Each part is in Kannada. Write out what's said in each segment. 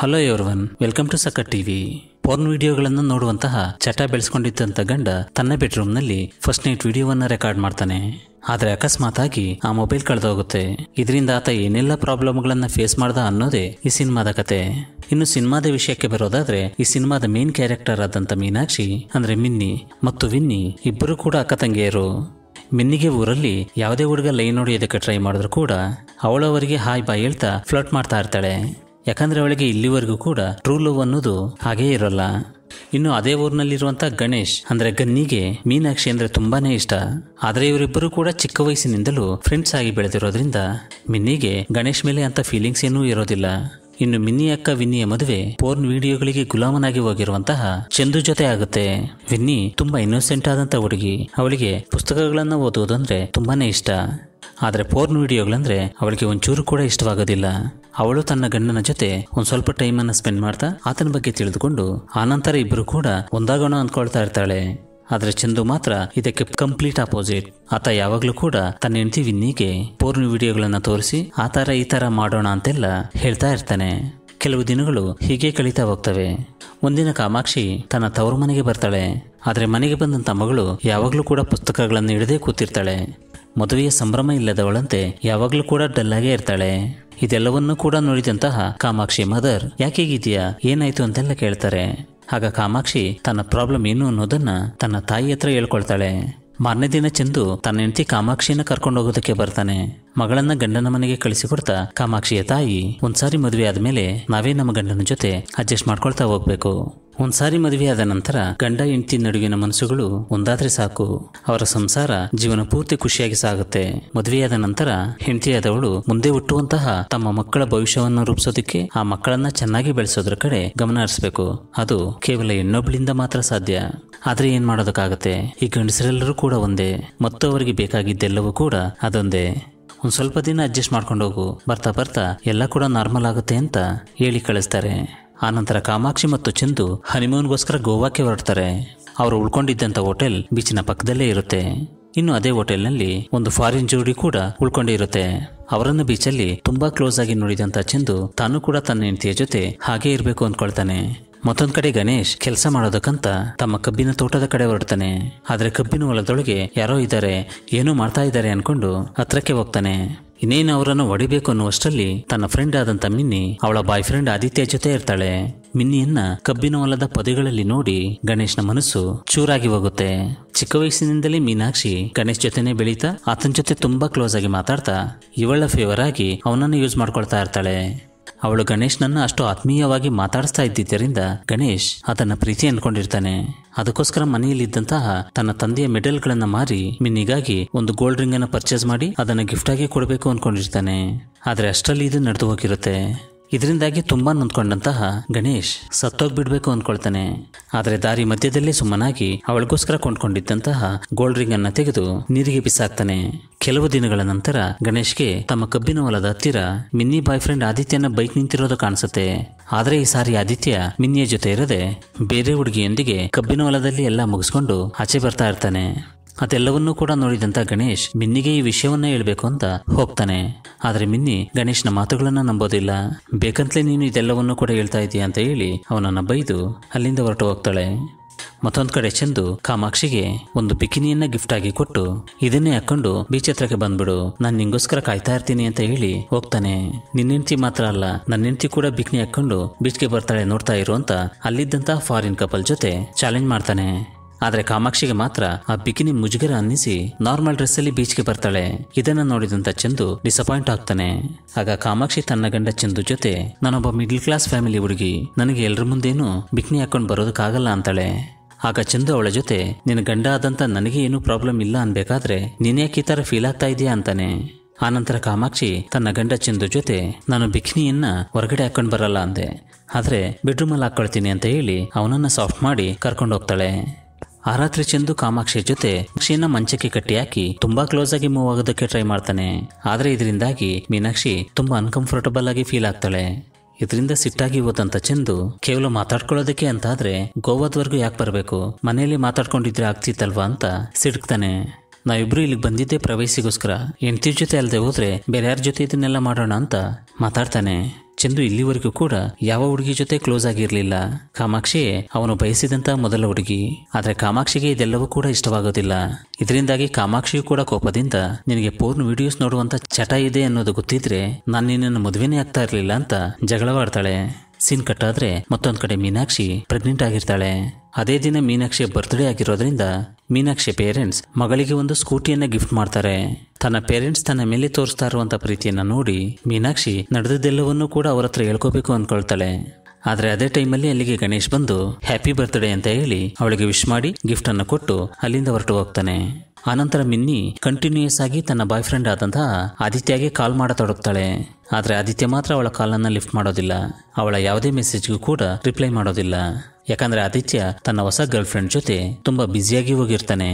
ಹಲೋ ಯೋರ್ವನ್ ವೆಲ್ಕಮ್ ಟು ಸಕ ಟಿವಿ ಪೋರ್ನ್ ವಿಡಿಯೋಗಳನ್ನು ನೋಡುವಂತಹ ಚಟ ಬೆಳೆಸ್ಕೊಂಡಿದ್ದಂಥ ಗಂಡ ತನ್ನ ಬೆಡ್ರೂಮ್ನಲ್ಲಿ ಫಸ್ಟ್ ನೈಟ್ ವಿಡಿಯೋವನ್ನು ರೆಕಾರ್ಡ್ ಮಾಡ್ತಾನೆ ಆದರೆ ಅಕಸ್ಮಾತ್ ಆಗಿ ಆ ಮೊಬೈಲ್ ಕಳೆದೋಗುತ್ತೆ ಇದರಿಂದ ಆತ ಏನೆಲ್ಲ ಪ್ರಾಬ್ಲಮ್ಗಳನ್ನು ಫೇಸ್ ಮಾಡ್ದ ಅನ್ನೋದೇ ಈ ಸಿನಿಮಾದ ಕತೆ ಇನ್ನು ಸಿನಿಮಾದ ವಿಷಯಕ್ಕೆ ಬರೋದಾದ್ರೆ ಈ ಸಿನಿಮಾದ ಮೇನ್ ಕ್ಯಾರೆಕ್ಟರ್ ಆದಂಥ ಮೀನಾಕ್ಷಿ ಅಂದರೆ ಮಿನ್ನಿ ಮತ್ತು ವಿನ್ನಿ ಇಬ್ಬರು ಕೂಡ ಅಕ್ಕ ತಂಗಿಯರು ಮಿನ್ನಿಗೆ ಊರಲ್ಲಿ ಯಾವುದೇ ಹುಡುಗ ಲೈನ್ ಹೊಡೆಯೋದಕ್ಕೆ ಟ್ರೈ ಮಾಡಿದ್ರು ಕೂಡ ಅವಳವರಿಗೆ ಹಾಯ್ ಬಾಯ್ ಹೇಳ್ತಾ ಫ್ಲಟ್ ಮಾಡ್ತಾ ಇರ್ತಾಳೆ ಯಾಕಂದರೆ ಅವಳಿಗೆ ಇಲ್ಲಿವರೆಗೂ ಕೂಡ ಟ್ರೂ ಲವ್ ಅನ್ನೋದು ಹಾಗೇ ಇರೋಲ್ಲ ಇನ್ನು ಅದೇ ಊರಿನಲ್ಲಿರುವಂಥ ಗಣೇಶ್ ಅಂದರೆ ಗನ್ನಿಗೆ ಮೀನಾಕ್ಷಿ ಅಂದರೆ ತುಂಬಾನೇ ಇಷ್ಟ ಆದರೆ ಇವರಿಬ್ಬರು ಕೂಡ ಚಿಕ್ಕ ವಯಸ್ಸಿನಿಂದಲೂ ಫ್ರೆಂಡ್ಸ್ ಆಗಿ ಬೆಳೆದಿರೋದ್ರಿಂದ ಮಿನ್ನಿಗೆ ಗಣೇಶ್ ಮೇಲೆ ಅಂತ ಫೀಲಿಂಗ್ಸ್ ಏನೂ ಇರೋದಿಲ್ಲ ಇನ್ನು ಮಿನ್ನಿ ಅಕ್ಕ ವಿನ್ನಿಯ ಮದುವೆ ಪೋರ್ನ್ ವಿಡಿಯೋಗಳಿಗೆ ಗುಲಾಮನಾಗಿ ಹೋಗಿರುವಂತಹ ಚಂದು ಜೊತೆ ಆಗುತ್ತೆ ವಿನ್ನಿ ತುಂಬಾ ಇನ್ನೋಸೆಂಟ್ ಆದಂತ ಹುಡುಗಿ ಅವಳಿಗೆ ಪುಸ್ತಕಗಳನ್ನು ಓದುವುದಂದ್ರೆ ತುಂಬಾನೇ ಇಷ್ಟ ಆದರೆ ಪೋರ್ನ್ ವಿಡಿಯೋಗಳಂದ್ರೆ ಅವಳಿಗೆ ಒಂಚೂರು ಕೂಡ ಇಷ್ಟವಾಗೋದಿಲ್ಲ ಅವಳು ತನ್ನ ಗಂಡನ ಜೊತೆ ಒಂದ್ ಸ್ವಲ್ಪ ಟೈಮ್ ಅನ್ನ ಸ್ಪೆಂಡ್ ಮಾಡ್ತಾ ಆತನ ಬಗ್ಗೆ ತಿಳಿದುಕೊಂಡು ಆನಂತರ ಇಬ್ಬರು ಕೂಡ ಒಂದಾಗೋಣ ಅಂದ್ಕೊಳ್ತಾ ಇರ್ತಾಳೆ ಆದ್ರೆ ಚಂದು ಮಾತ್ರ ಇದಕ್ಕೆ ಕಂಪ್ಲೀಟ್ ಅಪೋಸಿಟ್ ಆತ ಯಾವಾಗ್ಲೂ ಕೂಡ ತನ್ನ ಹೆಂಡತಿ ವಿನ್ನಿಗೆ ಪೂರ್ಣ ವಿಡಿಯೋಗಳನ್ನ ತೋರಿಸಿ ಆತರ ಈ ತರ ಮಾಡೋಣ ಅಂತೆಲ್ಲ ಹೇಳ್ತಾ ಇರ್ತಾನೆ ಕೆಲವು ದಿನಗಳು ಹೀಗೆ ಕಳೀತಾ ಹೋಗ್ತವೆ ಒಂದಿನ ಕಾಮಾಕ್ಷಿ ತನ್ನ ತವರು ಮನೆಗೆ ಬರ್ತಾಳೆ ಆದರೆ ಮನೆಗೆ ಬಂದಂತ ಮಗಳು ಯಾವಾಗಲೂ ಕೂಡ ಪುಸ್ತಕಗಳನ್ನು ಹಿಡದೇ ಕೂತಿರ್ತಾಳೆ ಮದುವೆಯ ಸಂಭ್ರಮ ಇಲ್ಲದವಳಂತೆ ಯಾವಾಗಲೂ ಕೂಡ ಡಲ್ಲಾಗೇ ಇರ್ತಾಳೆ ಇದೆಲ್ಲವನ್ನೂ ಕೂಡ ನೋಡಿದಂತಹ ಕಾಮಾಕ್ಷಿ ಮದರ್ ಯಾಕೆ ಏನಾಯ್ತು ಅಂತೆಲ್ಲ ಕೇಳ್ತಾರೆ ಆಗ ಕಾಮಾಕ್ಷಿ ತನ್ನ ಪ್ರಾಬ್ಲಮ್ ಏನು ಅನ್ನೋದನ್ನ ತನ್ನ ತಾಯಿ ಹತ್ರ ಹೇಳ್ಕೊಳ್ತಾಳೆ ಮಾರನೇ ದಿನ ಚಂದು ತನ್ನ ಹೆಂಡತಿ ಕಾಮಾಕ್ಷಿನ ಕರ್ಕೊಂಡು ಹೋಗೋದಕ್ಕೆ ಬರ್ತಾನೆ ಮಗಳನ್ನ ಗಂಡನ ಮನೆಗೆ ಕಳಿಸಿಕೊಡ್ತಾ ಕಾಮಾಕ್ಷಿಯ ತಾಯಿ ಒಂದ್ಸಾರಿ ಮದುವೆ ಆದಮೇಲೆ ನಾವೇ ನಮ್ಮ ಗಂಡನ ಜೊತೆ ಅಡ್ಜಸ್ಟ್ ಮಾಡ್ಕೊಳ್ತಾ ಹೋಗ್ಬೇಕು ಒಂದ್ಸಾರಿ ಮದುವೆಯಾದ ನಂತರ ಗಂಡ ಹೆಂಡತಿ ನಡುವಿನ ಮನಸ್ಸುಗಳು ಒಂದಾದ್ರೆ ಸಾಕು ಅವರ ಸಂಸಾರ ಜೀವನ ಪೂರ್ತಿ ಖುಷಿಯಾಗಿ ಸಾಗುತ್ತೆ ಮದುವೆಯಾದ ನಂತರ ಹೆಂಡತಿಯಾದವಳು ಮುಂದೆ ಹುಟ್ಟುವಂತಹ ತಮ್ಮ ಮಕ್ಕಳ ಭವಿಷ್ಯವನ್ನು ರೂಪಿಸೋದಕ್ಕೆ ಆ ಮಕ್ಕಳನ್ನ ಚೆನ್ನಾಗಿ ಬೆಳೆಸೋದ್ರ ಕಡೆ ಗಮನ ಹರಿಸಬೇಕು ಅದು ಕೇವಲ ಇನ್ನೊಬ್ಬಳಿಂದ ಮಾತ್ರ ಸಾಧ್ಯ ಆದರೆ ಏನ್ ಮಾಡೋದಕ್ಕಾಗತ್ತೆ ಈ ಗಂಡಸರೆಲ್ಲರೂ ಕೂಡ ಒಂದೇ ಮತ್ತು ಅವರಿಗೆ ಬೇಕಾಗಿದ್ದೆಲ್ಲವೂ ಕೂಡ ಅದೊಂದೇ ಒಂದು ಸ್ವಲ್ಪ ದಿನ ಅಡ್ಜಸ್ಟ್ ಮಾಡ್ಕೊಂಡು ಹೋಗು ಬರ್ತಾ ಬರ್ತಾ ಎಲ್ಲ ಕೂಡ ನಾರ್ಮಲ್ ಆಗುತ್ತೆ ಅಂತ ಹೇಳಿ ಕಳಿಸ್ತಾರೆ ಆನಂತರ ಕಾಮಾಕ್ಷಿ ಮತ್ತು ಚಂದು ಹನಿಮೂನ್ಗೋಸ್ಕರ ಗೋವಾಕ್ಕೆ ಹೊರಡ್ತಾರೆ ಅವರು ಉಳ್ಕೊಂಡಿದ್ದಂಥ ಹೋಟೆಲ್ ಬೀಚಿನ ಪಕ್ಕದಲ್ಲೇ ಇರುತ್ತೆ ಇನ್ನು ಅದೇ ಹೋಟೆಲ್ನಲ್ಲಿ ಒಂದು ಫಾರಿನ್ ಜೋಡಿ ಕೂಡ ಉಳ್ಕೊಂಡಿರುತ್ತೆ ಅವರನ್ನು ಬೀಚಲ್ಲಿ ತುಂಬಾ ಕ್ಲೋಸ್ ಆಗಿ ನೋಡಿದಂತ ಚಂದು ತಾನು ಕೂಡ ತನ್ನ ಹೆಂಡತಿಯ ಜೊತೆ ಹಾಗೆ ಇರಬೇಕು ಅಂದ್ಕೊಳ್ತಾನೆ ಮತ್ತೊಂದ್ ಕಡೆ ಗಣೇಶ್ ಕೆಲಸ ಮಾಡೋದಕ್ಕಂತ ತಮ್ಮ ಕಬ್ಬಿನ ತೋಟದ ಕಡೆ ಹೊರಡ್ತಾನೆ ಆದ್ರೆ ಕಬ್ಬಿನ ಹೊಲದೊಳಗೆ ಯಾರೋ ಇದ್ದಾರೆ ಏನೋ ಮಾಡ್ತಾ ಇದ್ದಾರೆ ಅನ್ಕೊಂಡು ಹತ್ರಕ್ಕೆ ಹೋಗ್ತಾನೆ ಇನ್ನೇನು ಅವರನ್ನು ಹೊಡಿಬೇಕು ಅನ್ನುವಷ್ಟರಲ್ಲಿ ತನ್ನ ಫ್ರೆಂಡ್ ಆದಂತ ಮಿನ್ನಿ ಅವಳ ಬಾಯ್ ಫ್ರೆಂಡ್ ಆದಿತ್ಯ ಜೊತೆ ಇರ್ತಾಳೆ ಮಿನ್ನಿಯನ್ನ ಕಬ್ಬಿನ ಹೊಲದ ಪೊದೆಗಳಲ್ಲಿ ನೋಡಿ ಗಣೇಶ್ನ ಮನಸ್ಸು ಚೂರಾಗಿ ಹೋಗುತ್ತೆ ಚಿಕ್ಕ ವಯಸ್ಸಿನಿಂದಲೇ ಮೀನಾಕ್ಷಿ ಗಣೇಶ್ ಜೊತೆನೆ ಬೆಳೀತಾ ಆತನ ಜೊತೆ ತುಂಬಾ ಕ್ಲೋಸ್ ಆಗಿ ಮಾತಾಡ್ತಾ ಇವಳ ಫೇವರ್ ಆಗಿ ಅವನನ್ನು ಯೂಸ್ ಮಾಡ್ಕೊಳ್ತಾ ಇರ್ತಾಳೆ ಅವಳು ಗಣೇಶ್ನನ್ನು ಅಷ್ಟು ಆತ್ಮೀಯವಾಗಿ ಮಾತಾಡಿಸ್ತಾ ಇದ್ದಿದ್ದರಿಂದ ಗಣೇಶ್ ಅದನ್ನ ಪ್ರೀತಿ ಅನ್ಕೊಂಡಿರ್ತಾನೆ ಅದಕ್ಕೋಸ್ಕರ ಮನೆಯಲ್ಲಿದ್ದಂತಹ ತನ್ನ ತಂದೆಯ ಮೆಡಲ್ಗಳನ್ನ ಮಾರಿ ಮಿನ್ನಿಗಾಗಿ ಒಂದು ಗೋಲ್ಡ್ ರಿಂಗ್ ಅನ್ನು ಪರ್ಚೇಸ್ ಮಾಡಿ ಅದನ್ನ ಗಿಫ್ಟ್ ಆಗಿ ಕೊಡಬೇಕು ಅನ್ಕೊಂಡಿರ್ತಾನೆ ಆದ್ರೆ ಅಷ್ಟರಲ್ಲಿ ಇದು ನಡೆದು ಹೋಗಿರುತ್ತೆ ಇದರಿಂದಾಗಿ ತುಂಬಾ ನೊಂದ್ಕೊಂಡಂತಹ ಗಣೇಶ್ ಸತ್ತೋಗ್ಬಿಡ್ಬೇಕು ಅಂದ್ಕೊಳ್ತಾನೆ ಆದರೆ ದಾರಿ ಮಧ್ಯದಲ್ಲಿ ಸುಮ್ಮನಾಗಿ ಅವಳಿಗೋಸ್ಕರ ಕೊಂಡ್ಕೊಂಡಿದ್ದಂತಹ ಗೋಲ್ಡ್ ರಿಂಗ್ ಅನ್ನ ತೆಗೆದು ನೀರಿಗೆ ಬಿಸಾಕ್ತಾನೆ ಕೆಲವು ದಿನಗಳ ನಂತರ ಗಣೇಶ್ಗೆ ತಮ್ಮ ಕಬ್ಬಿನ ಹೊಲದ ಹತ್ತಿರ ಮಿನ್ನಿ ಬಾಯ್ ಫ್ರೆಂಡ್ ಆದಿತ್ಯನ ಬೈಕ್ ನಿಂತಿರೋದು ಕಾಣಿಸುತ್ತೆ ಆದರೆ ಈ ಸಾರಿ ಆದಿತ್ಯ ಮಿನ್ನಿಯ ಜೊತೆ ಇರದೆ ಬೇರೆ ಹುಡುಗಿಯೊಂದಿಗೆ ಕಬ್ಬಿನ ಹೊಲದಲ್ಲಿ ಎಲ್ಲ ಮುಗಿಸ್ಕೊಂಡು ಆಚೆ ಬರ್ತಾ ಇರ್ತಾನೆ ಅದೆಲ್ಲವನ್ನೂ ಕೂಡ ನೋಡಿದಂತ ಗಣೇಶ್ ಮಿನ್ನಿಗೆ ಈ ವಿಷಯವನ್ನ ಹೇಳ್ಬೇಕು ಅಂತ ಹೋಗ್ತಾನೆ ಆದರೆ ಮಿನ್ನಿ ಗಣೇಶ್ನ ಮಾತುಗಳನ್ನ ನಂಬೋದಿಲ್ಲ ಬೇಕಂತಲೇ ನೀನು ಇದೆಲ್ಲವನ್ನೂ ಕೂಡ ಹೇಳ್ತಾ ಇದೀಯ ಅಂತ ಹೇಳಿ ಅವನನ್ನ ಬೈದು ಅಲ್ಲಿಂದ ಹೊರಟು ಹೋಗ್ತಾಳೆ ಮತ್ತೊಂದು ಕಡೆ ಚಂದು ಕಾಮಾಕ್ಷಿಗೆ ಒಂದು ಬಿಕಿನಿಯನ್ನ ಗಿಫ್ಟ್ ಆಗಿ ಕೊಟ್ಟು ಇದನ್ನೇ ಹಾಕೊಂಡು ಬೀಚ್ ಹತ್ರಕ್ಕೆ ಬಂದ್ಬಿಡು ನಾನು ನಿಂಗೋಸ್ಕರ ಕಾಯ್ತಾ ಇರ್ತೀನಿ ಅಂತ ಹೇಳಿ ಹೋಗ್ತಾನೆ ನಿನ್ನೆಂತಿ ಮಾತ್ರ ಅಲ್ಲ ನನ್ನ ಹೆಂಡತಿ ಕೂಡ ಬಿಕಿನಿ ಹಾಕೊಂಡು ಬೀಚ್ಗೆ ಬರ್ತಾಳೆ ನೋಡ್ತಾ ಇರು ಅಂತ ಅಲ್ಲಿದ್ದಂತ ಫಾರಿನ್ ಕಪಲ್ ಜೊತೆ ಚಾಲೆಂಜ್ ಮಾಡ್ತಾನೆ ಆದರೆ ಕಾಮಾಕ್ಷಿಗೆ ಮಾತ್ರ ಆ ಬಿಕಿನಿ ಮುಜುಗರ ಅನ್ನಿಸಿ ನಾರ್ಮಲ್ ಡ್ರೆಸ್ ಅಲ್ಲಿ ಬೀಚ್ಗೆ ಬರ್ತಾಳೆ ಇದನ್ನ ನೋಡಿದಂತ ಚಂದು ಡಿಸಪಾಯಿಂಟ್ ಆಗ್ತಾನೆ ಆಗ ಕಾಮಾಕ್ಷಿ ತನ್ನ ಗಂಡ ಚಂದು ಜೊತೆ ನಾನೊಬ್ಬ ಮಿಡ್ಲ್ ಕ್ಲಾಸ್ ಫ್ಯಾಮಿಲಿ ಹುಡುಗಿ ನನಗೆ ಎಲ್ರ ಮುಂದೇನು ಬಿಕ್ನಿ ಹಾಕೊಂಡು ಬರೋದಕ್ಕಾಗಲ್ಲ ಅಂತಾಳೆ ಆಗ ಚಂದು ಅವಳ ಜೊತೆ ನಿನ್ನ ಗಂಡ ಆದಂತ ನನಗೆ ಏನು ಪ್ರಾಬ್ಲಮ್ ಇಲ್ಲ ಅನ್ಬೇಕಾದ್ರೆ ನೀನ್ಯಾಕೆ ಈ ಥರ ಫೀಲ್ ಆಗ್ತಾ ಇದೆಯಾ ಅಂತಾನೆ ಆನಂತರ ಕಾಮಾಕ್ಷಿ ತನ್ನ ಗಂಡ ಚಂದು ಜೊತೆ ನಾನು ಬಿಕ್ನಿಯನ್ನ ಹೊರಗಡೆ ಹಾಕೊಂಡು ಬರಲ್ಲ ಅಂದೆ ಆದರೆ ಬೆಡ್ರೂಮಲ್ಲಿ ಹಾಕೊಳ್ತೀನಿ ಅಂತ ಹೇಳಿ ಅವನನ್ನ ಸಾಫ್ಟ್ ಮಾಡಿ ಕರ್ಕೊಂಡು ಹೋಗ್ತಾಳೆ ಆ ರಾತ್ರಿ ಚಂದು ಕಾಮಾಕ್ಷಿ ಜೊತೆ ಮೀನಾಕ್ಷಿಯನ್ನ ಮಂಚಕ್ಕೆ ಹಾಕಿ ತುಂಬಾ ಕ್ಲೋಸ್ ಆಗಿ ಮೂವ್ ಆಗೋದಕ್ಕೆ ಟ್ರೈ ಮಾಡ್ತಾನೆ ಆದ್ರೆ ಇದರಿಂದಾಗಿ ಮೀನಾಕ್ಷಿ ತುಂಬಾ ಅನ್ಕಂಫರ್ಟಬಲ್ ಆಗಿ ಫೀಲ್ ಆಗ್ತಾಳೆ ಇದರಿಂದ ಸಿಟ್ಟಾಗಿ ಹೋದಂತ ಚೆಂದು ಕೇವಲ ಮಾತಾಡ್ಕೊಳ್ಳೋದಕ್ಕೆ ಅಂತ ಆದ್ರೆ ಗೋವಾದವರೆಗೂ ಯಾಕೆ ಬರಬೇಕು ಮನೆಯಲ್ಲಿ ಮಾತಾಡ್ಕೊಂಡಿದ್ರೆ ಆಗ್ತಿತ್ತಲ್ವಾ ಅಂತ ಸಿಡ್ಕ್ತಾನೆ ನಾವಿಬ್ರು ಇಲ್ಲಿಗೆ ಬಂದಿದ್ದೆ ಪ್ರವೇಶಿಗೋಸ್ಕರ ಹೆಂಡತಿ ಜೊತೆ ಅಲ್ಲದೆ ಹೋದ್ರೆ ಬೇರೆ ಯಾರ ಜೊತೆ ಇದನ್ನೆಲ್ಲ ಮಾಡೋಣ ಅಂತ ಮಾತಾಡ್ತಾನೆ ಚಂದು ಇಲ್ಲಿವರೆಗೂ ಕೂಡ ಯಾವ ಹುಡುಗಿ ಜೊತೆ ಕ್ಲೋಸ್ ಆಗಿರಲಿಲ್ಲ ಕಾಮಾಕ್ಷಿ ಅವನು ಬಯಸಿದಂತ ಮೊದಲ ಹುಡುಗಿ ಆದರೆ ಕಾಮಾಕ್ಷಿಗೆ ಇದೆಲ್ಲವೂ ಕೂಡ ಇಷ್ಟವಾಗೋದಿಲ್ಲ ಇದರಿಂದಾಗಿ ಕಾಮಾಕ್ಷಿಯು ಕೂಡ ಕೋಪದಿಂದ ನಿನಗೆ ಪೂರ್ಣ ವಿಡಿಯೋಸ್ ನೋಡುವಂತ ಚಟ ಇದೆ ಅನ್ನೋದು ಗೊತ್ತಿದ್ರೆ ನಾನು ನಿನ್ನನ್ನು ಮದುವೆನೇ ಆಗ್ತಾ ಇರಲಿಲ್ಲ ಅಂತ ಜಗಳವಾಡ್ತಾಳೆ ಸೀನ್ ಕಟ್ಟಾದ್ರೆ ಮತ್ತೊಂದು ಕಡೆ ಮೀನಾಕ್ಷಿ ಪ್ರೆಗ್ನೆಂಟ್ ಆಗಿರ್ತಾಳೆ ಅದೇ ದಿನ ಮೀನಾಕ್ಷಿಯ ಬರ್ತ್ಡೇ ಆಗಿರೋದ್ರಿಂದ ಮೀನಾಕ್ಷಿ ಪೇರೆಂಟ್ಸ್ ಮಗಳಿಗೆ ಒಂದು ಸ್ಕೂಟಿಯನ್ನು ಗಿಫ್ಟ್ ಮಾಡ್ತಾರೆ ತನ್ನ ಪೇರೆಂಟ್ಸ್ ತನ್ನ ಮೇಲೆ ತೋರಿಸ್ತಾ ಇರುವಂಥ ಪ್ರೀತಿಯನ್ನು ನೋಡಿ ಮೀನಾಕ್ಷಿ ನಡೆದದ್ದೆಲ್ಲವನ್ನೂ ಕೂಡ ಅವರ ಹತ್ರ ಹೇಳ್ಕೋಬೇಕು ಅಂದ್ಕೊಳ್ತಾಳೆ ಆದರೆ ಅದೇ ಟೈಮಲ್ಲಿ ಅಲ್ಲಿಗೆ ಗಣೇಶ್ ಬಂದು ಹ್ಯಾಪಿ ಬರ್ತ್ಡೇ ಅಂತ ಹೇಳಿ ಅವಳಿಗೆ ವಿಶ್ ಮಾಡಿ ಗಿಫ್ಟನ್ನು ಕೊಟ್ಟು ಅಲ್ಲಿಂದ ಹೊರಟು ಹೋಗ್ತಾನೆ ಆನಂತರ ಮಿನ್ನಿ ಕಂಟಿನ್ಯೂಯಸ್ ಆಗಿ ತನ್ನ ಬಾಯ್ ಫ್ರೆಂಡ್ ಆದಂತಹ ಆದಿತ್ಯಗೆ ಕಾಲ್ ಮಾಡತೊಡಗ್ತಾಳೆ ಆದರೆ ಆದಿತ್ಯ ಮಾತ್ರ ಅವಳ ಕಾಲನ್ನು ಲಿಫ್ಟ್ ಮಾಡೋದಿಲ್ಲ ಅವಳ ಯಾವುದೇ ಮೆಸೇಜ್ಗೂ ಕೂಡ ರಿಪ್ಲೈ ಮಾಡೋದಿಲ್ಲ ಯಾಕಂದ್ರೆ ಆದಿತ್ಯ ತನ್ನ ಹೊಸ ಗರ್ಲ್ ಫ್ರೆಂಡ್ ಜೊತೆ ತುಂಬಾ ಬ್ಯುಸಿಯಾಗಿ ಹೋಗಿರ್ತಾನೆ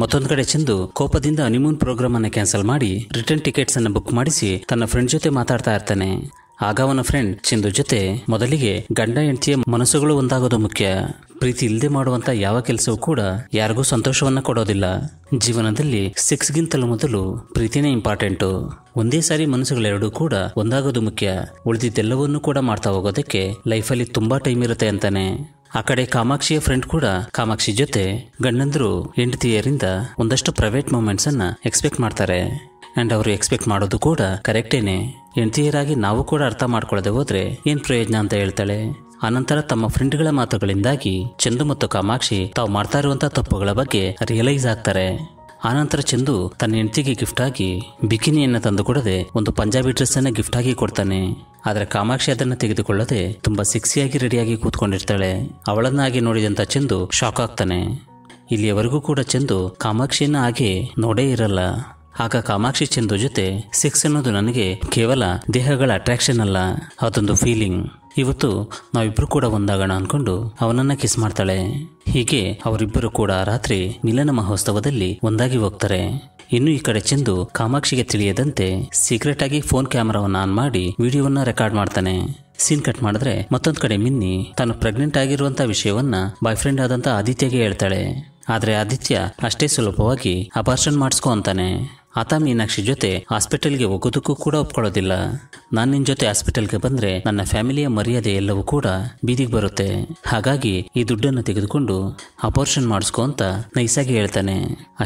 ಮತ್ತೊಂದು ಕಡೆ ಚಂದು ಕೋಪದಿಂದ ಅನಿಮೂನ್ ಪ್ರೋಗ್ರಾಮ್ ಕ್ಯಾನ್ಸಲ್ ಮಾಡಿ ರಿಟರ್ನ್ ಟಿಕೆಟ್ಸ್ ಬುಕ್ ಮಾಡಿಸಿ ತನ್ನ ಫ್ರೆಂಡ್ ಜೊತೆ ಮಾತಾಡ್ತಾ ಇರ್ತಾನೆ ಆಗ ಅವನ ಫ್ರೆಂಡ್ ಚಿಂದು ಜೊತೆ ಮೊದಲಿಗೆ ಗಂಡ ಹೆಂಡತಿಯ ಮನಸ್ಸುಗಳು ಒಂದಾಗೋದು ಮುಖ್ಯ ಪ್ರೀತಿ ಇಲ್ಲದೆ ಮಾಡುವಂತ ಯಾವ ಕೆಲಸವೂ ಕೂಡ ಯಾರಿಗೂ ಸಂತೋಷವನ್ನ ಕೊಡೋದಿಲ್ಲ ಜೀವನದಲ್ಲಿ ಸಿಕ್ಸ್ಗಿಂತಲೂ ಮೊದಲು ಪ್ರೀತಿನೇ ಇಂಪಾರ್ಟೆಂಟು ಒಂದೇ ಸಾರಿ ಮನಸ್ಸುಗಳೆರಡೂ ಕೂಡ ಒಂದಾಗೋದು ಮುಖ್ಯ ಉಳಿದಿದ್ದೆಲ್ಲವನ್ನೂ ಕೂಡ ಮಾಡ್ತಾ ಹೋಗೋದಕ್ಕೆ ಲೈಫಲ್ಲಿ ತುಂಬಾ ಟೈಮ್ ಇರುತ್ತೆ ಅಂತಾನೆ ಆ ಕಡೆ ಕಾಮಾಕ್ಷಿಯ ಫ್ರೆಂಡ್ ಕೂಡ ಕಾಮಾಕ್ಷಿ ಜೊತೆ ಗಂಡಂದರು ಹೆಂಡತಿಯರಿಂದ ಒಂದಷ್ಟು ಪ್ರೈವೇಟ್ ಮೂಮೆಂಟ್ಸ್ ಅನ್ನ ಎಕ್ಸ್ಪೆಕ್ಟ್ ಮಾಡ್ತಾರೆ ಅಂಡ್ ಅವರು ಎಕ್ಸ್ಪೆಕ್ಟ್ ಮಾಡೋದು ಕೂಡ ಕರೆಕ್ಟೇನೆ ಹೆಂಡತಿಯರಾಗಿ ನಾವು ಕೂಡ ಅರ್ಥ ಮಾಡ್ಕೊಳ್ಳದೆ ಹೋದ್ರೆ ಏನ್ ಪ್ರಯೋಜನ ಅಂತ ಹೇಳ್ತಾಳೆ ಅನಂತರ ತಮ್ಮ ಫ್ರೆಂಡ್ಗಳ ಮಾತುಗಳಿಂದಾಗಿ ಚಂದು ಮತ್ತು ಕಾಮಾಕ್ಷಿ ತಾವು ಮಾಡ್ತಾ ಇರುವಂತಹ ತಪ್ಪುಗಳ ಬಗ್ಗೆ ರಿಯಲೈಸ್ ಆಗ್ತಾರೆ ಆನಂತರ ಚಂದು ತನ್ನ ಹೆಂಡತಿಗೆ ಗಿಫ್ಟ್ ಆಗಿ ಬಿಕಿನಿಯನ್ನು ತಂದು ಕೊಡದೆ ಒಂದು ಪಂಜಾಬಿ ಡ್ರೆಸ್ ಅನ್ನ ಗಿಫ್ಟ್ ಆಗಿ ಕೊಡ್ತಾನೆ ಆದರೆ ಕಾಮಾಕ್ಷಿ ಅದನ್ನು ತೆಗೆದುಕೊಳ್ಳದೆ ತುಂಬಾ ಸಿಕ್ಸಿಯಾಗಿ ರೆಡಿಯಾಗಿ ಕೂತ್ಕೊಂಡಿರ್ತಾಳೆ ಅವಳನ್ನಾಗಿ ನೋಡಿದಂತ ಚಂದು ಶಾಕ್ ಆಗ್ತಾನೆ ಇಲ್ಲಿಯವರೆಗೂ ಕೂಡ ಚಂದು ಕಾಮಾಕ್ಷಿಯನ್ನ ಹಾಗೆ ನೋಡೇ ಇರಲ್ಲ ಆಗ ಕಾಮಾಕ್ಷಿ ಚಂದ್ರ ಜೊತೆ ಸಿಕ್ಸ್ ಅನ್ನೋದು ನನಗೆ ಕೇವಲ ದೇಹಗಳ ಅಟ್ರಾಕ್ಷನ್ ಅಲ್ಲ ಅದೊಂದು ಫೀಲಿಂಗ್ ಇವತ್ತು ನಾವಿಬ್ಬರು ಕೂಡ ಒಂದಾಗೋಣ ಅನ್ಕೊಂಡು ಅವನನ್ನ ಕಿಸ್ ಮಾಡ್ತಾಳೆ ಹೀಗೆ ಅವರಿಬ್ಬರು ಕೂಡ ರಾತ್ರಿ ಮಿಲನ ಮಹೋತ್ಸವದಲ್ಲಿ ಒಂದಾಗಿ ಹೋಗ್ತಾರೆ ಇನ್ನು ಈ ಕಡೆ ಚೆಂದು ಕಾಮಾಕ್ಷಿಗೆ ತಿಳಿಯದಂತೆ ಸೀಕ್ರೆಟ್ ಆಗಿ ಫೋನ್ ಕ್ಯಾಮರಾವನ್ನು ಆನ್ ಮಾಡಿ ವಿಡಿಯೋವನ್ನ ರೆಕಾರ್ಡ್ ಮಾಡ್ತಾನೆ ಸೀನ್ ಕಟ್ ಮಾಡಿದ್ರೆ ಮತ್ತೊಂದು ಕಡೆ ಮಿನ್ನಿ ತಾನು ಪ್ರೆಗ್ನೆಂಟ್ ಆಗಿರುವಂತಹ ವಿಷಯವನ್ನ ಬಾಯ್ ಫ್ರೆಂಡ್ ಆದಂತ ಆದಿತ್ಯಗೆ ಹೇಳ್ತಾಳೆ ಆದರೆ ಆದಿತ್ಯ ಅಷ್ಟೇ ಸುಲಭವಾಗಿ ಅಪಾರ್ಷನ್ ಮಾಡಿಸ್ಕೊ ಅಂತಾನೆ ಆತ ಮೀನಾಕ್ಷಿ ಜೊತೆ ಹಾಸ್ಪಿಟಲ್ಗೆ ಹೋಗೋದಕ್ಕೂ ಕೂಡ ಒಪ್ಕೊಳ್ಳೋದಿಲ್ಲ ನಾನು ನಿನ್ನ ಜೊತೆ ಹಾಸ್ಪಿಟಲ್ಗೆ ಬಂದರೆ ನನ್ನ ಫ್ಯಾಮಿಲಿಯ ಮರ್ಯಾದೆ ಎಲ್ಲವೂ ಕೂಡ ಬೀದಿಗೆ ಬರುತ್ತೆ ಹಾಗಾಗಿ ಈ ದುಡ್ಡನ್ನು ತೆಗೆದುಕೊಂಡು ಅಪೋರ್ಷನ್ ಮಾಡಿಸ್ಕೊ ಅಂತ ನೈಸಾಗಿ ಹೇಳ್ತಾನೆ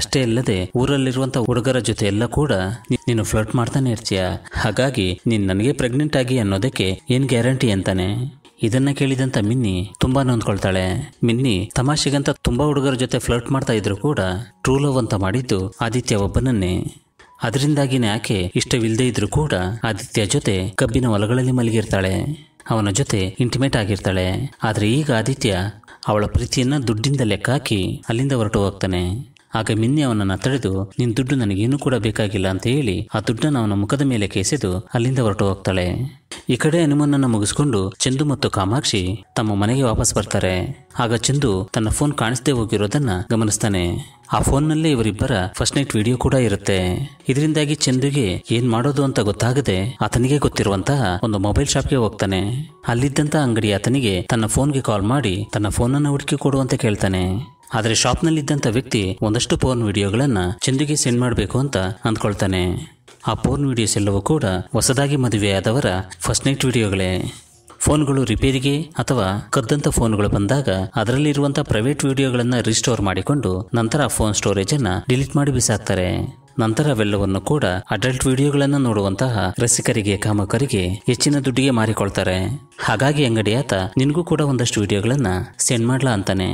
ಅಷ್ಟೇ ಅಲ್ಲದೆ ಊರಲ್ಲಿರುವಂಥ ಹುಡುಗರ ಜೊತೆ ಎಲ್ಲ ಕೂಡ ನೀನು ಫ್ಲರ್ಟ್ ಮಾಡ್ತಾನೆ ಇರ್ತೀಯ ಹಾಗಾಗಿ ನೀನು ನನಗೆ ಪ್ರೆಗ್ನೆಂಟ್ ಆಗಿ ಅನ್ನೋದಕ್ಕೆ ಏನು ಗ್ಯಾರಂಟಿ ಅಂತಾನೆ ಇದನ್ನ ಕೇಳಿದಂತ ಮಿನ್ನಿ ತುಂಬಾ ನೊಂದ್ಕೊಳ್ತಾಳೆ ಮಿನ್ನಿ ತಮಾಷೆಗಂತ ತುಂಬಾ ಹುಡುಗರ ಜೊತೆ ಫ್ಲರ್ಟ್ ಮಾಡ್ತಾ ಇದ್ರು ಕೂಡ ಟ್ರೂ ಲವ್ ಅಂತ ಮಾಡಿದ್ದು ಆದಿತ್ಯ ಒಬ್ಬನನ್ನೇ ಅದರಿಂದಾಗಿನೇ ಆಕೆ ಇಷ್ಟವಿಲ್ಲದೆ ಇದ್ರೂ ಕೂಡ ಆದಿತ್ಯ ಜೊತೆ ಕಬ್ಬಿನ ಹೊಲಗಳಲ್ಲಿ ಮಲಗಿರ್ತಾಳೆ ಅವನ ಜೊತೆ ಇಂಟಿಮೇಟ್ ಆಗಿರ್ತಾಳೆ ಆದರೆ ಈಗ ಆದಿತ್ಯ ಅವಳ ಪ್ರೀತಿಯನ್ನು ದುಡ್ಡಿಂದ ಲೆಕ್ಕಾಕಿ ಅಲ್ಲಿಂದ ಹೊರಟು ಹೋಗ್ತಾನೆ ಆಗ ಮಿನ್ನೆ ಅವನನ್ನ ತಡೆದು ನಿನ್ನ ದುಡ್ಡು ನನಗೇನು ಕೂಡ ಬೇಕಾಗಿಲ್ಲ ಅಂತ ಹೇಳಿ ಆ ದುಡ್ಡನ್ನು ಅವನ ಮುಖದ ಮೇಲೆ ಕೇಸೆದು ಅಲ್ಲಿಂದ ಹೊರಟು ಹೋಗ್ತಾಳೆ ಈ ಕಡೆ ಅನುಮನನ್ನ ಮುಗಿಸ್ಕೊಂಡು ಚಂದು ಮತ್ತು ಕಾಮಾಕ್ಷಿ ತಮ್ಮ ಮನೆಗೆ ವಾಪಸ್ ಬರ್ತಾರೆ ಆಗ ಚಂದು ತನ್ನ ಫೋನ್ ಕಾಣಿಸದೆ ಹೋಗಿರೋದನ್ನ ಗಮನಿಸ್ತಾನೆ ಆ ಫೋನ್ನಲ್ಲಿ ಇವರಿಬ್ಬರ ಫಸ್ಟ್ ನೈಟ್ ವಿಡಿಯೋ ಕೂಡ ಇರುತ್ತೆ ಇದರಿಂದಾಗಿ ಚಂದುಗೆ ಏನ್ ಮಾಡೋದು ಅಂತ ಗೊತ್ತಾಗದೆ ಆತನಿಗೆ ಗೊತ್ತಿರುವಂತಹ ಒಂದು ಮೊಬೈಲ್ ಶಾಪ್ಗೆ ಹೋಗ್ತಾನೆ ಅಲ್ಲಿದ್ದಂತ ಅಂಗಡಿ ಆತನಿಗೆ ತನ್ನ ಫೋನ್ಗೆ ಕಾಲ್ ಮಾಡಿ ತನ್ನ ಫೋನನ್ನು ಹುಡುಕಿ ಕೊಡುವಂತ ಕೇಳ್ತಾನೆ ಆದರೆ ಶಾಪ್ನಲ್ಲಿದ್ದಂಥ ವ್ಯಕ್ತಿ ಒಂದಷ್ಟು ಪೋರ್ನ್ ವಿಡಿಯೋಗಳನ್ನು ಚಂದುಗೆ ಸೆಂಡ್ ಮಾಡಬೇಕು ಅಂತ ಅಂದ್ಕೊಳ್ತಾನೆ ಆ ಪೋರ್ನ್ ವಿಡಿಯೋಸ್ ಎಲ್ಲವೂ ಕೂಡ ಹೊಸದಾಗಿ ಮದುವೆಯಾದವರ ಫಸ್ಟ್ ನೈಟ್ ವಿಡಿಯೋಗಳೇ ಫೋನ್ಗಳು ರಿಪೇರಿಗೆ ಅಥವಾ ಕದ್ದಂಥ ಫೋನ್ಗಳು ಬಂದಾಗ ಅದರಲ್ಲಿರುವಂಥ ಪ್ರೈವೇಟ್ ವಿಡಿಯೋಗಳನ್ನು ರಿಸ್ಟೋರ್ ಮಾಡಿಕೊಂಡು ನಂತರ ಫೋನ್ ಸ್ಟೋರೇಜನ್ನು ಡಿಲೀಟ್ ಮಾಡಿ ಬಿಸಾಕ್ತಾರೆ ನಂತರ ಅವೆಲ್ಲವನ್ನು ಕೂಡ ಅಡಲ್ಟ್ ವಿಡಿಯೋಗಳನ್ನು ನೋಡುವಂತಹ ರಸಿಕರಿಗೆ ಕಾಮಕರಿಗೆ ಹೆಚ್ಚಿನ ದುಡ್ಡಿಗೆ ಮಾರಿಕೊಳ್ತಾರೆ ಹಾಗಾಗಿ ಅಂಗಡಿಯಾತ ನಿನಗೂ ಕೂಡ ಒಂದಷ್ಟು ವಿಡಿಯೋಗಳನ್ನು ಸೆಂಡ್ ಮಾಡಲಾ ಅಂತಾನೆ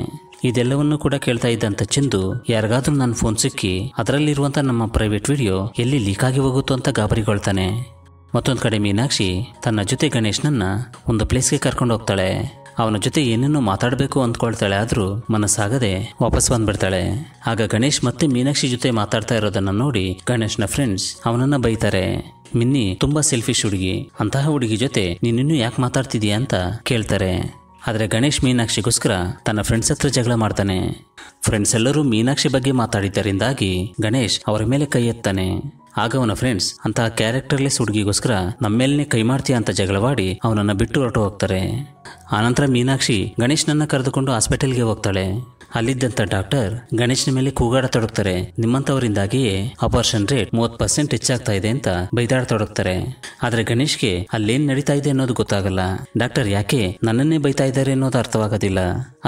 ಇದೆಲ್ಲವನ್ನು ಕೂಡ ಕೇಳ್ತಾ ಇದ್ದಂತ ಚಿಂದು ಯಾರಿಗಾದ್ರೂ ನನ್ನ ಫೋನ್ ಸಿಕ್ಕಿ ಅದರಲ್ಲಿರುವಂತ ನಮ್ಮ ಪ್ರೈವೇಟ್ ವಿಡಿಯೋ ಎಲ್ಲಿ ಲೀಕ್ ಆಗಿ ಹೋಗುತ್ತೋ ಅಂತ ಗಾಬರಿಗೊಳ್ತಾನೆ ಮತ್ತೊಂದು ಕಡೆ ಮೀನಾಕ್ಷಿ ತನ್ನ ಜೊತೆ ಗಣೇಶ್ನನ್ನ ಒಂದು ಪ್ಲೇಸ್ಗೆ ಕರ್ಕೊಂಡು ಹೋಗ್ತಾಳೆ ಅವನ ಜೊತೆ ಏನೇನೋ ಮಾತಾಡಬೇಕು ಅಂದ್ಕೊಳ್ತಾಳೆ ಆದರೂ ಮನಸ್ಸಾಗದೆ ವಾಪಸ್ ಬಂದ್ಬಿಡ್ತಾಳೆ ಆಗ ಗಣೇಶ್ ಮತ್ತೆ ಮೀನಾಕ್ಷಿ ಜೊತೆ ಮಾತಾಡ್ತಾ ಇರೋದನ್ನ ನೋಡಿ ಗಣೇಶ್ನ ಫ್ರೆಂಡ್ಸ್ ಅವನನ್ನ ಬೈತಾರೆ ಮಿನ್ನಿ ತುಂಬಾ ಸೆಲ್ಫಿಶ್ ಹುಡುಗಿ ಅಂತಹ ಹುಡುಗಿ ಜೊತೆ ನೀನಿನ್ನೂ ಯಾಕೆ ಮಾತಾಡ್ತಿದೀಯ ಅಂತ ಕೇಳ್ತಾರೆ ಆದರೆ ಗಣೇಶ್ ಮೀನಾಕ್ಷಿಗೋಸ್ಕರ ತನ್ನ ಫ್ರೆಂಡ್ಸ್ ಹತ್ರ ಜಗಳ ಮಾಡ್ತಾನೆ ಫ್ರೆಂಡ್ಸ್ ಎಲ್ಲರೂ ಮೀನಾಕ್ಷಿ ಬಗ್ಗೆ ಮಾತಾಡಿದ್ದರಿಂದಾಗಿ ಗಣೇಶ್ ಅವರ ಮೇಲೆ ಕೈ ಎತ್ತಾನೆ ಆಗ ಅವನ ಫ್ರೆಂಡ್ಸ್ ಅಂತಹ ಕ್ಯಾರೆಕ್ಟರ್ಲೆಸ್ ಹುಡುಗಿಗೋಸ್ಕರ ನಮ್ಮೇಲನೇ ಕೈ ಮಾಡ್ತೀಯ ಅಂತ ಜಗಳವಾಡಿ ಅವನನ್ನು ಬಿಟ್ಟು ಹೊರಟು ಹೋಗ್ತಾರೆ ಆನಂತರ ಮೀನಾಕ್ಷಿ ಗಣೇಶ್ನನ್ನು ಕರೆದುಕೊಂಡು ಹಾಸ್ಪಿಟಲ್ಗೆ ಹೋಗ್ತಾಳೆ ಅಲ್ಲಿದ್ದಂಥ ಡಾಕ್ಟರ್ ಗಣೇಶನ ಮೇಲೆ ಕೂಗಾಡತೊಡಗ್ತಾರೆ ನಿಮ್ಮಂಥವರಿಂದಾಗಿಯೇ ಆಪರೇಷನ್ ರೇಟ್ ಮೂವತ್ತು ಪರ್ಸೆಂಟ್ ಹೆಚ್ಚಾಗ್ತಾ ಇದೆ ಅಂತ ಬೈದಾಡ ತೊಡಗ್ತಾರೆ ಆದರೆ ಗಣೇಶ್ಗೆ ಅಲ್ಲೇನು ನಡೀತಾ ಇದೆ ಅನ್ನೋದು ಗೊತ್ತಾಗಲ್ಲ ಡಾಕ್ಟರ್ ಯಾಕೆ ನನ್ನನ್ನೇ ಬೈತಾ ಇದ್ದಾರೆ ಅನ್ನೋದು ಅರ್ಥವಾಗೋದಿಲ್ಲ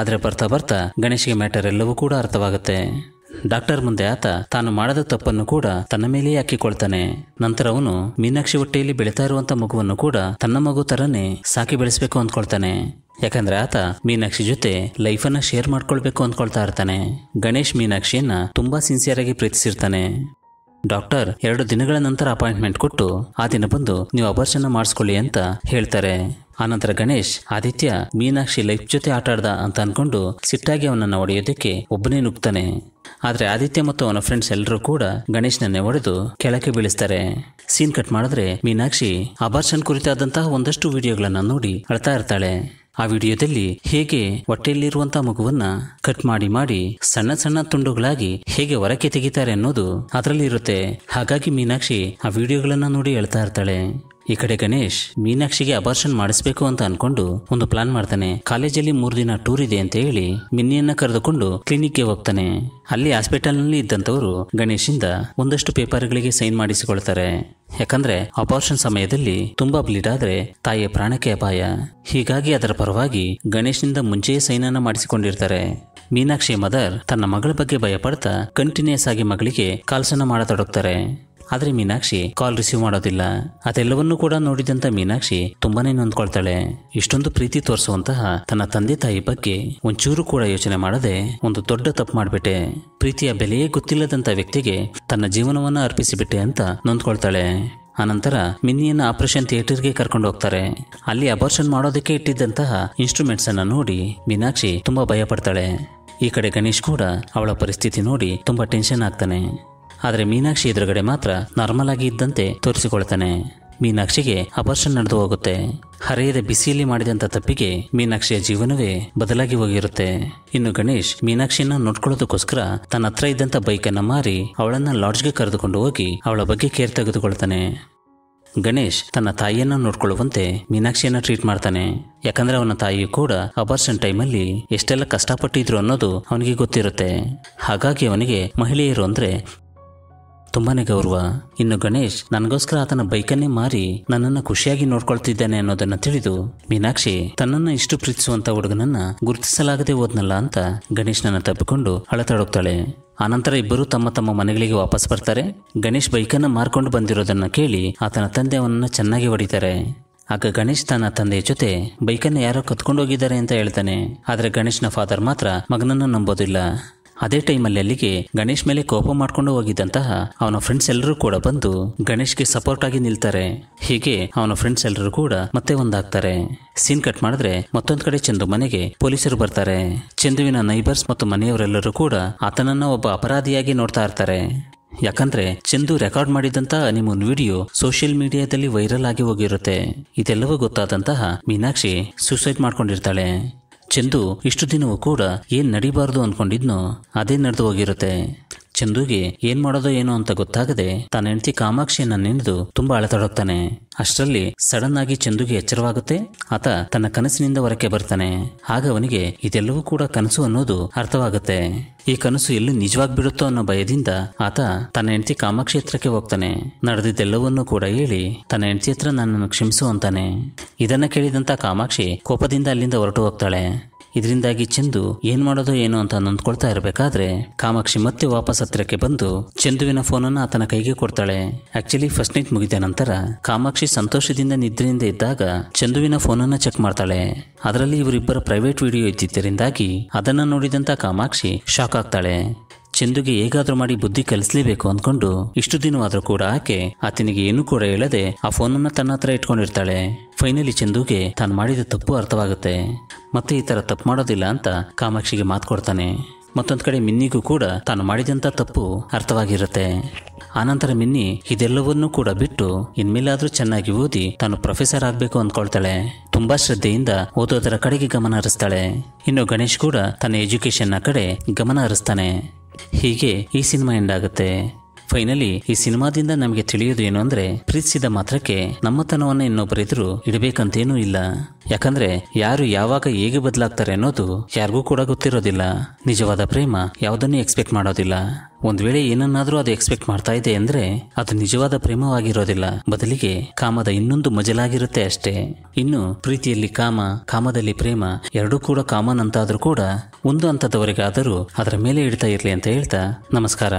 ಆದರೆ ಬರ್ತಾ ಬರ್ತಾ ಗಣೇಶ್ಗೆ ಮ್ಯಾಟರ್ ಎಲ್ಲವೂ ಕೂಡ ಅರ್ಥವಾಗುತ್ತೆ ಡಾಕ್ಟರ್ ಮುಂದೆ ಆತ ತಾನು ಮಾಡದ ತಪ್ಪನ್ನು ಕೂಡ ತನ್ನ ಮೇಲೆಯೇ ಹಾಕಿಕೊಳ್ತಾನೆ ನಂತರ ಅವನು ಮೀನಾಕ್ಷಿ ಹೊಟ್ಟೆಯಲ್ಲಿ ಬೆಳೀತಾ ಇರುವಂತ ಮಗುವನ್ನು ಕೂಡ ತನ್ನ ಮಗು ತರನೇ ಸಾಕಿ ಬೆಳೆಸಬೇಕು ಅಂದ್ಕೊಳ್ತಾನೆ ಯಾಕಂದ್ರೆ ಆತ ಮೀನಾಕ್ಷಿ ಜೊತೆ ಲೈಫನ್ನ ಶೇರ್ ಮಾಡ್ಕೊಳ್ಬೇಕು ಅಂದ್ಕೊಳ್ತಾ ಇರ್ತಾನೆ ಗಣೇಶ್ ಮೀನಾಕ್ಷಿಯನ್ನ ತುಂಬಾ ಸಿನ್ಸಿಯರ್ ಆಗಿ ಪ್ರೀತಿಸಿರ್ತಾನೆ ಡಾಕ್ಟರ್ ಎರಡು ದಿನಗಳ ನಂತರ ಅಪಾಯಿಂಟ್ಮೆಂಟ್ ಕೊಟ್ಟು ಆ ದಿನ ಬಂದು ನೀವು ಅಪರ್ಚನ ಮಾಡಿಸ್ಕೊಳ್ಳಿ ಅಂತ ಹೇಳ್ತಾರೆ ಆನಂತರ ಗಣೇಶ್ ಆದಿತ್ಯ ಮೀನಾಕ್ಷಿ ಲೈಫ್ ಜೊತೆ ಆಟ ಆಡ್ದ ಅಂತ ಅನ್ಕೊಂಡು ಸಿಟ್ಟಾಗಿ ಅವನನ್ನು ಹೊಡೆಯೋದಕ್ಕೆ ಒಬ್ಬನೇ ನುಗ್ತಾನೆ ಆದರೆ ಆದಿತ್ಯ ಮತ್ತು ಅವನ ಫ್ರೆಂಡ್ಸ್ ಎಲ್ಲರೂ ಕೂಡ ಗಣೇಶ್ನನ್ನೇ ಹೊಡೆದು ಕೆಳಕ್ಕೆ ಬೀಳಿಸ್ತಾರೆ ಸೀನ್ ಕಟ್ ಮಾಡಿದ್ರೆ ಮೀನಾಕ್ಷಿ ಅಬರ್ಷನ್ ಕುರಿತಾದಂತಹ ಒಂದಷ್ಟು ವಿಡಿಯೋಗಳನ್ನು ನೋಡಿ ಅಳ್ತಾ ಇರ್ತಾಳೆ ಆ ವಿಡಿಯೋದಲ್ಲಿ ಹೇಗೆ ಹೊಟ್ಟೆಯಲ್ಲಿರುವಂತಹ ಮಗುವನ್ನ ಕಟ್ ಮಾಡಿ ಮಾಡಿ ಸಣ್ಣ ಸಣ್ಣ ತುಂಡುಗಳಾಗಿ ಹೇಗೆ ಹೊರಕ್ಕೆ ತೆಗಿತಾರೆ ಅನ್ನೋದು ಅದರಲ್ಲಿ ಇರುತ್ತೆ ಹಾಗಾಗಿ ಮೀನಾಕ್ಷಿ ಆ ವಿಡಿಯೋಗಳನ್ನ ನೋಡಿ ಹೇಳ್ತಾ ಇರ್ತಾಳೆ ಈ ಕಡೆ ಗಣೇಶ್ ಮೀನಾಕ್ಷಿಗೆ ಅಬಾರ್ಷನ್ ಮಾಡಿಸ್ಬೇಕು ಅಂತ ಅನ್ಕೊಂಡು ಒಂದು ಪ್ಲಾನ್ ಮಾಡ್ತಾನೆ ಕಾಲೇಜಲ್ಲಿ ಮೂರು ದಿನ ಟೂರ್ ಇದೆ ಅಂತ ಹೇಳಿ ಮಿನ್ನಿಯನ್ನ ಕರೆದುಕೊಂಡು ಕ್ಲಿನಿಕ್ಗೆ ಹೋಗ್ತಾನೆ ಅಲ್ಲಿ ಹಾಸ್ಪಿಟಲ್ನಲ್ಲಿ ಇದ್ದಂಥವರು ಗಣೇಶಿಂದ ಒಂದಷ್ಟು ಪೇಪರ್ಗಳಿಗೆ ಸೈನ್ ಮಾಡಿಸಿಕೊಳ್ತಾರೆ ಯಾಕಂದ್ರೆ ಅಬಾರ್ಷನ್ ಸಮಯದಲ್ಲಿ ತುಂಬಾ ಬ್ಲೀಡ್ ಆದ್ರೆ ತಾಯಿಯ ಪ್ರಾಣಕ್ಕೆ ಅಪಾಯ ಹೀಗಾಗಿ ಅದರ ಪರವಾಗಿ ಗಣೇಶನಿಂದ ಮುಂಚೆಯೇ ಸೈನನ್ನ ಮಾಡಿಸಿಕೊಂಡಿರ್ತಾರೆ ಮೀನಾಕ್ಷಿ ಮದರ್ ತನ್ನ ಮಗಳ ಬಗ್ಗೆ ಭಯಪಡ್ತಾ ಕಂಟಿನ್ಯೂಸ್ ಆಗಿ ಮಗಳಿಗೆ ಕಾಲ್ಸನ್ನ ಮಾಡತೊಡಗ್ತಾರೆ ಆದರೆ ಮೀನಾಕ್ಷಿ ಕಾಲ್ ರಿಸೀವ್ ಮಾಡೋದಿಲ್ಲ ಅದೆಲ್ಲವನ್ನೂ ಕೂಡ ನೋಡಿದಂತ ಮೀನಾಕ್ಷಿ ತುಂಬಾನೇ ನೊಂದ್ಕೊಳ್ತಾಳೆ ಇಷ್ಟೊಂದು ಪ್ರೀತಿ ತೋರಿಸುವಂತಹ ತನ್ನ ತಂದೆ ತಾಯಿ ಬಗ್ಗೆ ಒಂಚೂರು ಕೂಡ ಯೋಚನೆ ಮಾಡದೆ ಒಂದು ದೊಡ್ಡ ತಪ್ಪು ಮಾಡ್ಬಿಟ್ಟೆ ಪ್ರೀತಿಯ ಬೆಲೆಯೇ ಗೊತ್ತಿಲ್ಲದಂತ ವ್ಯಕ್ತಿಗೆ ತನ್ನ ಜೀವನವನ್ನ ಅರ್ಪಿಸಿಬಿಟ್ಟೆ ಅಂತ ನೊಂದ್ಕೊಳ್ತಾಳೆ ಆನಂತರ ಮಿನಿಯನ್ನು ಆಪರೇಷನ್ ಥಿಯೇಟರ್ಗೆ ಕರ್ಕೊಂಡು ಹೋಗ್ತಾರೆ ಅಲ್ಲಿ ಅಬಾರ್ಷನ್ ಮಾಡೋದಕ್ಕೆ ಇಟ್ಟಿದ್ದಂತಹ ಇನ್ಸ್ಟ್ರೂಮೆಂಟ್ಸ್ ಅನ್ನ ನೋಡಿ ಮೀನಾಕ್ಷಿ ತುಂಬಾ ಭಯ ಪಡ್ತಾಳೆ ಈ ಕಡೆ ಗಣೇಶ್ ಕೂಡ ಅವಳ ಪರಿಸ್ಥಿತಿ ನೋಡಿ ತುಂಬಾ ಟೆನ್ಷನ್ ಆಗ್ತಾನೆ ಆದರೆ ಮೀನಾಕ್ಷಿ ಎದುರುಗಡೆ ಮಾತ್ರ ನಾರ್ಮಲ್ ಆಗಿ ಇದ್ದಂತೆ ತೋರಿಸಿಕೊಳ್ತಾನೆ ಮೀನಾಕ್ಷಿಗೆ ಅಪರ್ಷನ್ ನಡೆದು ಹೋಗುತ್ತೆ ಹರೆಯದ ಬಿಸಿಯಲ್ಲಿ ಮಾಡಿದಂಥ ತಪ್ಪಿಗೆ ಮೀನಾಕ್ಷಿಯ ಜೀವನವೇ ಬದಲಾಗಿ ಹೋಗಿರುತ್ತೆ ಇನ್ನು ಗಣೇಶ್ ಮೀನಾಕ್ಷಿಯನ್ನ ನೋಡ್ಕೊಳ್ಳೋದಕ್ಕೋಸ್ಕರ ತನ್ನ ಹತ್ರ ಇದ್ದಂಥ ಬೈಕನ್ನು ಮಾರಿ ಅವಳನ್ನು ಲಾಡ್ಜ್ಗೆ ಕರೆದುಕೊಂಡು ಹೋಗಿ ಅವಳ ಬಗ್ಗೆ ಕೇರ್ ತೆಗೆದುಕೊಳ್ತಾನೆ ಗಣೇಶ್ ತನ್ನ ತಾಯಿಯನ್ನು ನೋಡ್ಕೊಳ್ಳುವಂತೆ ಮೀನಾಕ್ಷಿಯನ್ನು ಟ್ರೀಟ್ ಮಾಡ್ತಾನೆ ಯಾಕಂದರೆ ಅವನ ತಾಯಿಯು ಕೂಡ ಅಬರ್ಷನ್ ಟೈಮಲ್ಲಿ ಎಷ್ಟೆಲ್ಲ ಕಷ್ಟಪಟ್ಟಿದ್ರು ಅನ್ನೋದು ಅವನಿಗೆ ಗೊತ್ತಿರುತ್ತೆ ಹಾಗಾಗಿ ಅವನಿಗೆ ಮಹಿಳೆಯರು ಅಂದರೆ ತುಂಬಾನೇ ಗೌರವ ಇನ್ನು ಗಣೇಶ್ ನನಗೋಸ್ಕರ ಆತನ ಬೈಕನ್ನೇ ಮಾರಿ ನನ್ನನ್ನು ಖುಷಿಯಾಗಿ ನೋಡ್ಕೊಳ್ತಿದ್ದಾನೆ ಅನ್ನೋದನ್ನ ತಿಳಿದು ಮೀನಾಕ್ಷಿ ತನ್ನನ್ನ ಇಷ್ಟು ಪ್ರೀತಿಸುವಂತ ಹುಡುಗನನ್ನ ಗುರುತಿಸಲಾಗದೆ ಹೋದ್ನಲ್ಲ ಅಂತ ಗಣೇಶ್ನನ್ನು ತಪ್ಪಿಕೊಂಡು ಅಳತಾಡುತ್ತಾಳೆ ಆನಂತರ ಇಬ್ಬರು ತಮ್ಮ ತಮ್ಮ ಮನೆಗಳಿಗೆ ವಾಪಸ್ ಬರ್ತಾರೆ ಗಣೇಶ್ ಬೈಕನ್ನ ಮಾರ್ಕೊಂಡು ಬಂದಿರೋದನ್ನ ಕೇಳಿ ಆತನ ತಂದೆ ಅವನನ್ನ ಚೆನ್ನಾಗಿ ಹೊಡಿತಾರೆ ಆಗ ಗಣೇಶ್ ತನ್ನ ತಂದೆಯ ಜೊತೆ ಬೈಕನ್ನ ಯಾರೋ ಕತ್ಕೊಂಡು ಹೋಗಿದ್ದಾರೆ ಅಂತ ಹೇಳ್ತಾನೆ ಆದರೆ ಗಣೇಶ್ನ ಫಾದರ್ ಮಾತ್ರ ಮಗನನ್ನ ನಂಬೋದಿಲ್ಲ ಅದೇ ಟೈಮಲ್ಲಿ ಅಲ್ಲಿಗೆ ಗಣೇಶ್ ಮೇಲೆ ಕೋಪ ಮಾಡ್ಕೊಂಡು ಹೋಗಿದ್ದಂತಹ ಅವನ ಫ್ರೆಂಡ್ಸ್ ಎಲ್ಲರೂ ಕೂಡ ಬಂದು ಗಣೇಶ್ಗೆ ಸಪೋರ್ಟ್ ಆಗಿ ನಿಲ್ತಾರೆ ಹೀಗೆ ಅವನ ಫ್ರೆಂಡ್ಸ್ ಎಲ್ಲರೂ ಕೂಡ ಮತ್ತೆ ಒಂದಾಗ್ತಾರೆ ಸೀನ್ ಕಟ್ ಮಾಡಿದ್ರೆ ಮತ್ತೊಂದು ಕಡೆ ಚಂದು ಮನೆಗೆ ಪೊಲೀಸರು ಬರ್ತಾರೆ ಚಂದುವಿನ ನೈಬರ್ಸ್ ಮತ್ತು ಮನೆಯವರೆಲ್ಲರೂ ಕೂಡ ಆತನನ್ನ ಒಬ್ಬ ಅಪರಾಧಿಯಾಗಿ ನೋಡ್ತಾ ಇರ್ತಾರೆ ಯಾಕಂದ್ರೆ ಚಂದು ರೆಕಾರ್ಡ್ ಮಾಡಿದಂತಹ ನಿಮ್ಮ ವಿಡಿಯೋ ಸೋಷಿಯಲ್ ಮೀಡಿಯಾದಲ್ಲಿ ವೈರಲ್ ಆಗಿ ಹೋಗಿರುತ್ತೆ ಇದೆಲ್ಲವೂ ಗೊತ್ತಾದಂತಹ ಮೀನಾಕ್ಷಿ ಸೂಸೈಡ್ ಮಾಡ್ಕೊಂಡಿರ್ತಾಳೆ ಚಂದು ಇಷ್ಟು ದಿನವೂ ಕೂಡ ಏನ್ ನಡಿಬಾರದು ಅನ್ಕೊಂಡಿದ್ನೋ ಅದೇ ನಡೆದು ಹೋಗಿರುತ್ತೆ ಚಂದುಗೆ ಏನ್ ಮಾಡೋದು ಏನು ಅಂತ ಗೊತ್ತಾಗದೆ ತನ್ನ ಹೆಂಡತಿ ಕಾಮಾಕ್ಷಿಯನ್ನ ನೆನೆದು ತುಂಬಾ ಅಳತಾಡೋಗ್ತಾನೆ ಅಷ್ಟರಲ್ಲಿ ಸಡನ್ ಆಗಿ ಚಂದುಗೆ ಎಚ್ಚರವಾಗುತ್ತೆ ಆತ ತನ್ನ ಕನಸಿನಿಂದ ಹೊರಕೆ ಬರ್ತಾನೆ ಆಗ ಅವನಿಗೆ ಇದೆಲ್ಲವೂ ಕೂಡ ಕನಸು ಅನ್ನೋದು ಅರ್ಥವಾಗುತ್ತೆ ಈ ಕನಸು ಎಲ್ಲಿ ಬಿಡುತ್ತೋ ಅನ್ನೋ ಭಯದಿಂದ ಆತ ತನ್ನ ಹೆಂಡತಿ ಕಾಮಾಕ್ಷಿ ಹತ್ರಕ್ಕೆ ಹೋಗ್ತಾನೆ ನಡೆದಿದ್ದೆಲ್ಲವನ್ನೂ ಕೂಡ ಹೇಳಿ ತನ್ನ ಹೆಂಡತಿ ಹತ್ರ ನನ್ನನ್ನು ಕ್ಷಮಿಸು ಅಂತಾನೆ ಇದನ್ನ ಕೇಳಿದಂತ ಕಾಮಾಕ್ಷಿ ಕೋಪದಿಂದ ಅಲ್ಲಿಂದ ಹೊರಟು ಹೋಗ್ತಾಳೆ ಇದರಿಂದಾಗಿ ಚೆಂದು ಏನ್ ಮಾಡೋದು ಏನು ಅಂತ ನೊಂದ್ಕೊಳ್ತಾ ಇರಬೇಕಾದ್ರೆ ಕಾಮಾಕ್ಷಿ ಮತ್ತೆ ವಾಪಸ್ ಹತ್ತಿರಕ್ಕೆ ಬಂದು ಚಂದುವಿನ ಫೋನನ್ನು ಆತನ ಕೈಗೆ ಕೊಡ್ತಾಳೆ ಆಕ್ಚುಲಿ ಫಸ್ಟ್ ನೈಟ್ ಮುಗಿದ ನಂತರ ಕಾಮಾಕ್ಷಿ ಸಂತೋಷದಿಂದ ನಿದ್ರೆಯಿಂದ ಇದ್ದಾಗ ಚಂದುವಿನ ಫೋನನ್ನು ಚೆಕ್ ಮಾಡ್ತಾಳೆ ಅದರಲ್ಲಿ ಇವರಿಬ್ಬರ ಪ್ರೈವೇಟ್ ವಿಡಿಯೋ ಇದ್ದಿದ್ದರಿಂದಾಗಿ ಅದನ್ನು ನೋಡಿದಂತ ಕಾಮಾಕ್ಷಿ ಶಾಕ್ ಆಗ್ತಾಳೆ ಚಂದುಗೆ ಹೇಗಾದ್ರೂ ಮಾಡಿ ಬುದ್ಧಿ ಕಲಿಸಲೇಬೇಕು ಅಂದ್ಕೊಂಡು ಇಷ್ಟು ದಿನವಾದರೂ ಕೂಡ ಆಕೆ ಆತನಿಗೆ ಏನೂ ಕೂಡ ಹೇಳದೆ ಆ ಫೋನನ್ನು ತನ್ನ ಹತ್ರ ಇಟ್ಕೊಂಡಿರ್ತಾಳೆ ಫೈನಲಿ ಚಂದುಗೆ ತಾನು ಮಾಡಿದ ತಪ್ಪು ಅರ್ಥವಾಗುತ್ತೆ ಮತ್ತೆ ಈ ಥರ ತಪ್ಪು ಮಾಡೋದಿಲ್ಲ ಅಂತ ಕಾಮಾಕ್ಷಿಗೆ ಮಾತು ಕೊಡ್ತಾನೆ ಮತ್ತೊಂದು ಕಡೆ ಮಿನ್ನಿಗೂ ಕೂಡ ತಾನು ಮಾಡಿದಂಥ ತಪ್ಪು ಅರ್ಥವಾಗಿರುತ್ತೆ ಆನಂತರ ಮಿನ್ನಿ ಇದೆಲ್ಲವನ್ನೂ ಕೂಡ ಬಿಟ್ಟು ಇನ್ಮೇಲಾದರೂ ಚೆನ್ನಾಗಿ ಓದಿ ತಾನು ಪ್ರೊಫೆಸರ್ ಆಗಬೇಕು ಅಂದ್ಕೊಳ್ತಾಳೆ ತುಂಬ ಶ್ರದ್ಧೆಯಿಂದ ಓದೋದರ ಕಡೆಗೆ ಗಮನ ಹರಿಸ್ತಾಳೆ ಇನ್ನು ಗಣೇಶ್ ಕೂಡ ತನ್ನ ಎಜುಕೇಷನ್ನ ಕಡೆ ಗಮನ ಹರಿಸ್ತಾನೆ ಹೀಗೆ ಈ ಸಿನಿಮಾ ಎಂಡ್ ಆಗುತ್ತೆ ಫೈನಲಿ ಈ ಸಿನಿಮಾದಿಂದ ನಮಗೆ ತಿಳಿಯೋದು ಏನು ಅಂದ್ರೆ ಪ್ರೀತಿಸಿದ ಮಾತ್ರಕ್ಕೆ ನಮ್ಮತನವನ್ನ ಇನ್ನೊಬ್ಬರಿದ್ರು ಇಡಬೇಕಂತೇನೂ ಇಲ್ಲ ಯಾಕಂದ್ರೆ ಯಾರು ಯಾವಾಗ ಹೇಗೆ ಬದಲಾಗ್ತಾರೆ ಅನ್ನೋದು ಯಾರಿಗೂ ಕೂಡ ಗೊತ್ತಿರೋದಿಲ್ಲ ನಿಜವಾದ ಪ್ರೇಮ ಯಾವುದನ್ನು ಎಕ್ಸ್ಪೆಕ್ಟ್ ಮಾಡೋದಿಲ್ಲ ಒಂದ್ ವೇಳೆ ಏನನ್ನಾದ್ರೂ ಅದು ಎಕ್ಸ್ಪೆಕ್ಟ್ ಮಾಡ್ತಾ ಇದೆ ಅಂದ್ರೆ ಅದು ನಿಜವಾದ ಪ್ರೇಮವಾಗಿರೋದಿಲ್ಲ ಬದಲಿಗೆ ಕಾಮದ ಇನ್ನೊಂದು ಮಜಲಾಗಿರುತ್ತೆ ಅಷ್ಟೇ ಇನ್ನು ಪ್ರೀತಿಯಲ್ಲಿ ಕಾಮ ಕಾಮದಲ್ಲಿ ಪ್ರೇಮ ಎರಡೂ ಕೂಡ ಕಾಮನ್ ಅಂತಾದ್ರೂ ಕೂಡ ಒಂದು ಹಂತದವರೆಗಾದರೂ ಅದರ ಮೇಲೆ ಇಡ್ತಾ ಇರ್ಲಿ ಅಂತ ಹೇಳ್ತಾ ನಮಸ್ಕಾರ